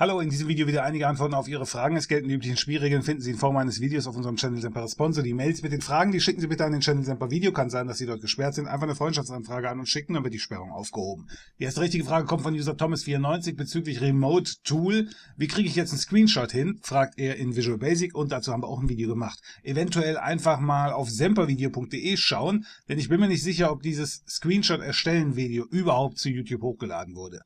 Hallo, in diesem Video wieder einige Antworten auf Ihre Fragen. Es gelten die üblichen Spielregeln, finden Sie in Form eines Videos auf unserem Channel Semper Response. Die Mails mit den Fragen, die schicken Sie bitte an den Channel Semper Video. Kann sein, dass Sie dort gesperrt sind. Einfach eine Freundschaftsanfrage an uns schicken, dann wird die Sperrung aufgehoben. Die erste richtige Frage kommt von User Thomas94 bezüglich Remote Tool. Wie kriege ich jetzt einen Screenshot hin? fragt er in Visual Basic und dazu haben wir auch ein Video gemacht. Eventuell einfach mal auf sempervideo.de schauen, denn ich bin mir nicht sicher, ob dieses Screenshot erstellen Video überhaupt zu YouTube hochgeladen wurde.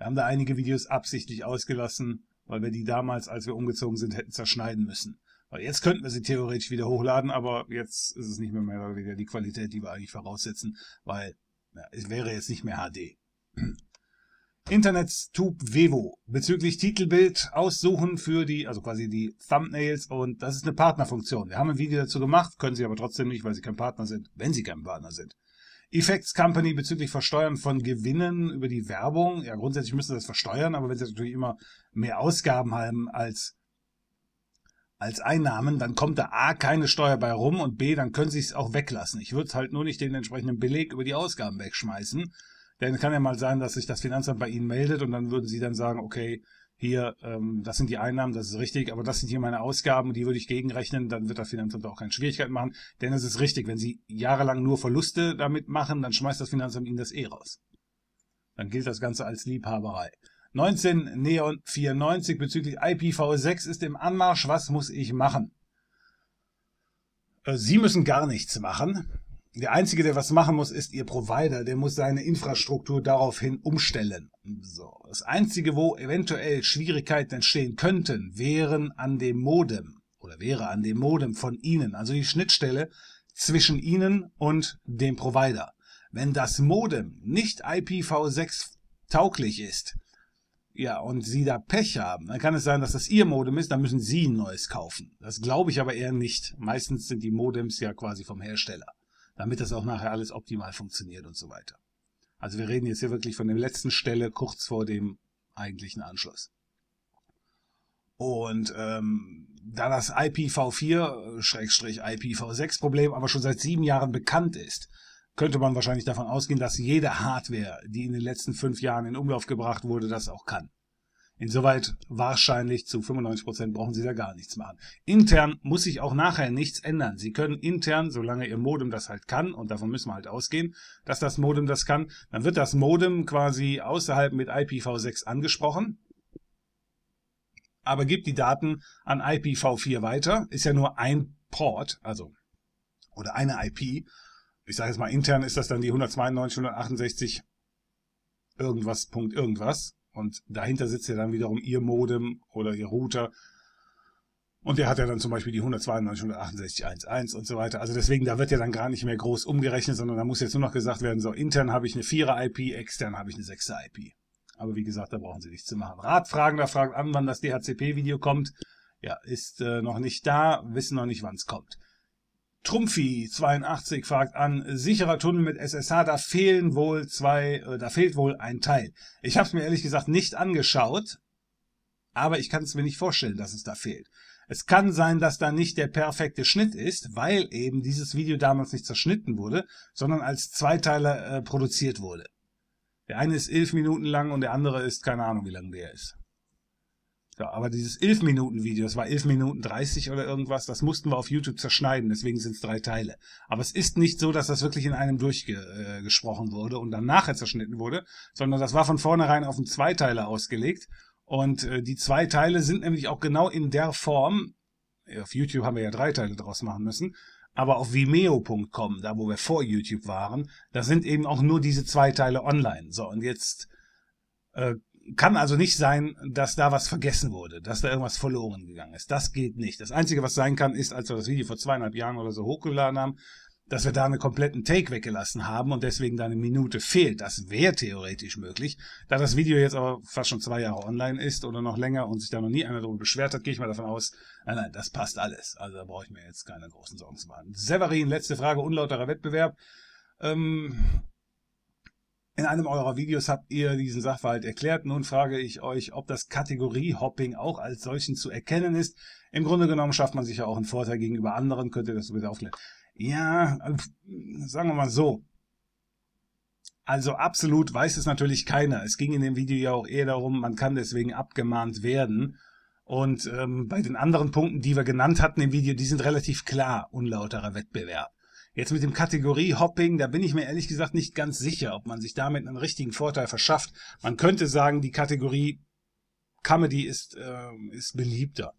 Wir haben da einige Videos absichtlich ausgelassen, weil wir die damals, als wir umgezogen sind, hätten zerschneiden müssen. Weil jetzt könnten wir sie theoretisch wieder hochladen, aber jetzt ist es nicht mehr, mehr wieder die Qualität, die wir eigentlich voraussetzen, weil ja, es wäre jetzt nicht mehr HD. Internetstube Vevo bezüglich Titelbild aussuchen für die, also quasi die Thumbnails und das ist eine Partnerfunktion. Wir haben ein Video dazu gemacht, können sie aber trotzdem nicht, weil sie kein Partner sind, wenn sie kein Partner sind. Effects Company bezüglich Versteuern von Gewinnen über die Werbung. Ja, grundsätzlich müssen sie das versteuern, aber wenn sie natürlich immer mehr Ausgaben haben als als Einnahmen, dann kommt da A keine Steuer bei rum und B, dann können sie es auch weglassen. Ich würde halt nur nicht den entsprechenden Beleg über die Ausgaben wegschmeißen. Denn es kann ja mal sein, dass sich das Finanzamt bei Ihnen meldet und dann würden Sie dann sagen, okay, hier, ähm, das sind die Einnahmen, das ist richtig, aber das sind hier meine Ausgaben, die würde ich gegenrechnen, dann wird das Finanzamt auch keine Schwierigkeiten machen, denn es ist richtig, wenn sie jahrelang nur Verluste damit machen, dann schmeißt das Finanzamt ihnen das eh raus. Dann gilt das Ganze als Liebhaberei. 19 Neon 94 bezüglich IPv6 ist im Anmarsch, was muss ich machen? Äh, sie müssen gar nichts machen. Der Einzige, der was machen muss, ist ihr Provider. Der muss seine Infrastruktur daraufhin umstellen. So. Das Einzige, wo eventuell Schwierigkeiten entstehen könnten, wären an dem Modem oder wäre an dem Modem von Ihnen, also die Schnittstelle zwischen Ihnen und dem Provider. Wenn das Modem nicht IPv6 tauglich ist, ja, und Sie da Pech haben, dann kann es sein, dass das Ihr Modem ist, dann müssen Sie ein neues kaufen. Das glaube ich aber eher nicht. Meistens sind die Modems ja quasi vom Hersteller damit das auch nachher alles optimal funktioniert und so weiter. Also wir reden jetzt hier wirklich von der letzten Stelle kurz vor dem eigentlichen Anschluss. Und ähm, da das IPv4-IPv6-Problem äh, aber schon seit sieben Jahren bekannt ist, könnte man wahrscheinlich davon ausgehen, dass jede Hardware, die in den letzten fünf Jahren in Umlauf gebracht wurde, das auch kann. Insoweit wahrscheinlich zu 95% Prozent brauchen Sie da gar nichts machen. Intern muss sich auch nachher nichts ändern. Sie können intern, solange Ihr Modem das halt kann, und davon müssen wir halt ausgehen, dass das Modem das kann, dann wird das Modem quasi außerhalb mit IPv6 angesprochen, aber gibt die Daten an IPv4 weiter. Ist ja nur ein Port, also oder eine IP. Ich sage jetzt mal, intern ist das dann die 192, 168 irgendwas, Punkt irgendwas. Und dahinter sitzt ja dann wiederum ihr Modem oder ihr Router. Und der hat ja dann zum Beispiel die 192.168.1.1 und so weiter. Also deswegen, da wird ja dann gar nicht mehr groß umgerechnet, sondern da muss jetzt nur noch gesagt werden, so intern habe ich eine 4 IP, extern habe ich eine 6 IP. Aber wie gesagt, da brauchen Sie nichts zu machen. Ratfragen, da fragt an, wann das DHCP-Video kommt. Ja, ist äh, noch nicht da, wissen noch nicht, wann es kommt. Trumpfi82 fragt an, sicherer Tunnel mit SSH, da fehlen wohl zwei, äh, da fehlt wohl ein Teil. Ich habe es mir ehrlich gesagt nicht angeschaut, aber ich kann es mir nicht vorstellen, dass es da fehlt. Es kann sein, dass da nicht der perfekte Schnitt ist, weil eben dieses Video damals nicht zerschnitten wurde, sondern als Zweiteiler äh, produziert wurde. Der eine ist elf Minuten lang und der andere ist keine Ahnung, wie lang der ist. Ja, aber dieses 11 Minuten Video, das war 11 Minuten 30 oder irgendwas, das mussten wir auf YouTube zerschneiden, deswegen sind es drei Teile. Aber es ist nicht so, dass das wirklich in einem durchgesprochen äh, wurde und dann nachher zerschnitten wurde, sondern das war von vornherein auf einen Zweiteiler ausgelegt. Und äh, die zwei Teile sind nämlich auch genau in der Form, äh, auf YouTube haben wir ja drei Teile draus machen müssen, aber auf vimeo.com, da wo wir vor YouTube waren, da sind eben auch nur diese zwei Teile online. So, und jetzt äh, kann also nicht sein, dass da was vergessen wurde, dass da irgendwas verloren gegangen ist. Das geht nicht. Das Einzige, was sein kann, ist, als wir das Video vor zweieinhalb Jahren oder so hochgeladen haben, dass wir da einen kompletten Take weggelassen haben und deswegen da eine Minute fehlt. Das wäre theoretisch möglich. Da das Video jetzt aber fast schon zwei Jahre online ist oder noch länger und sich da noch nie einer darüber beschwert hat, gehe ich mal davon aus, nein, nein, das passt alles. Also da brauche ich mir jetzt keine großen Sorgen zu machen. Severin, letzte Frage, unlauterer Wettbewerb. Ähm, in einem eurer Videos habt ihr diesen Sachverhalt erklärt. Nun frage ich euch, ob das Kategoriehopping auch als solchen zu erkennen ist. Im Grunde genommen schafft man sich ja auch einen Vorteil gegenüber anderen. Könnt ihr das bitte aufklären? Ja, äh, sagen wir mal so. Also absolut weiß es natürlich keiner. Es ging in dem Video ja auch eher darum, man kann deswegen abgemahnt werden. Und ähm, bei den anderen Punkten, die wir genannt hatten im Video, die sind relativ klar unlauterer Wettbewerb. Jetzt mit dem Kategorie-Hopping, da bin ich mir ehrlich gesagt nicht ganz sicher, ob man sich damit einen richtigen Vorteil verschafft. Man könnte sagen, die Kategorie Comedy ist, äh, ist beliebter.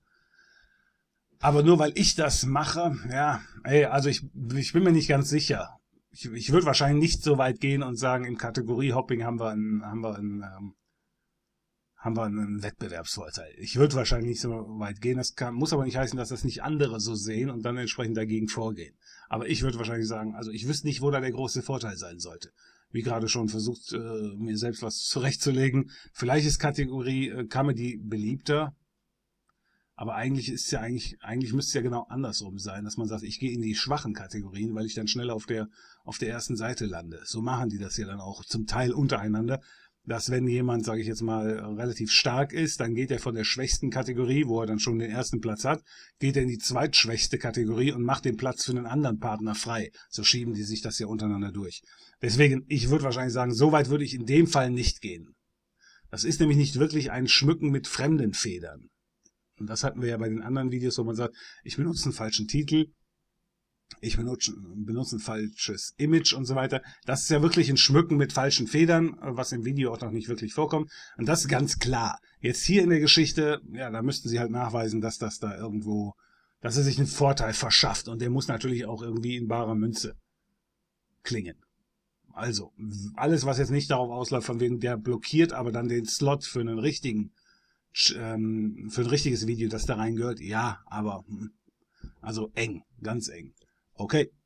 Aber nur weil ich das mache, ja, ey, also ich, ich bin mir nicht ganz sicher. Ich, ich würde wahrscheinlich nicht so weit gehen und sagen, im Kategorie-Hopping haben wir einen, haben wir einen ähm, haben wir einen Wettbewerbsvorteil. Ich würde wahrscheinlich nicht so weit gehen, das kann, muss aber nicht heißen, dass das nicht andere so sehen und dann entsprechend dagegen vorgehen. Aber ich würde wahrscheinlich sagen, also ich wüsste nicht, wo da der große Vorteil sein sollte. Wie gerade schon versucht, äh, mir selbst was zurechtzulegen. Vielleicht ist Kategorie äh, Comedy beliebter, aber eigentlich ist ja eigentlich, eigentlich müsste es ja genau andersrum sein, dass man sagt, ich gehe in die schwachen Kategorien, weil ich dann schnell auf der, auf der ersten Seite lande. So machen die das ja dann auch zum Teil untereinander, dass wenn jemand, sage ich jetzt mal, relativ stark ist, dann geht er von der schwächsten Kategorie, wo er dann schon den ersten Platz hat, geht er in die zweitschwächste Kategorie und macht den Platz für einen anderen Partner frei. So schieben die sich das ja untereinander durch. Deswegen, ich würde wahrscheinlich sagen, so weit würde ich in dem Fall nicht gehen. Das ist nämlich nicht wirklich ein Schmücken mit fremden Federn. Und das hatten wir ja bei den anderen Videos, wo man sagt, ich benutze einen falschen Titel, ich benutze, benutze ein falsches Image und so weiter. Das ist ja wirklich ein Schmücken mit falschen Federn, was im Video auch noch nicht wirklich vorkommt. Und das ist ganz klar. Jetzt hier in der Geschichte, ja, da müssten sie halt nachweisen, dass das da irgendwo, dass er sich einen Vorteil verschafft. Und der muss natürlich auch irgendwie in barer Münze klingen. Also, alles, was jetzt nicht darauf ausläuft, von wegen der blockiert, aber dann den Slot für einen richtigen, ähm, für ein richtiges Video, das da reingehört, ja, aber, hm, also eng, ganz eng. Okay